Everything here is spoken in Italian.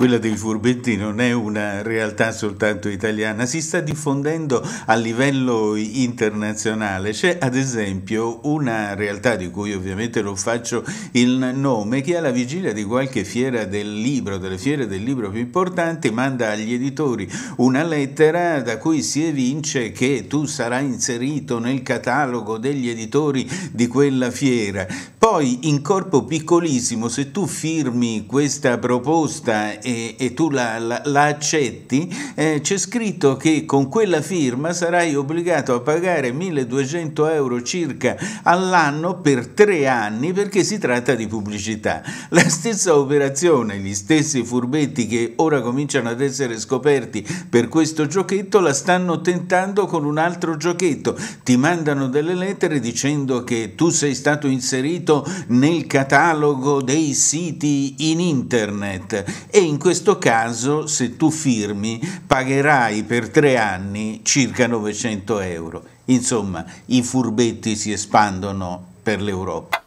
Quella dei furbetti non è una realtà soltanto italiana, si sta diffondendo a livello internazionale. C'è ad esempio una realtà di cui ovviamente non faccio il nome, che alla vigilia di qualche fiera del libro, delle fiere del libro più importanti, manda agli editori una lettera da cui si evince che tu sarai inserito nel catalogo degli editori di quella fiera. Poi in corpo piccolissimo, se tu firmi questa proposta e, e tu la, la, la accetti, eh, c'è scritto che con quella firma sarai obbligato a pagare 1200 euro circa all'anno per tre anni perché si tratta di pubblicità. La stessa operazione, gli stessi furbetti che ora cominciano ad essere scoperti per questo giochetto la stanno tentando con un altro giochetto. Ti mandano delle lettere dicendo che tu sei stato inserito nel catalogo dei siti in internet e in questo caso se tu firmi pagherai per tre anni circa 900 euro. Insomma, i furbetti si espandono per l'Europa.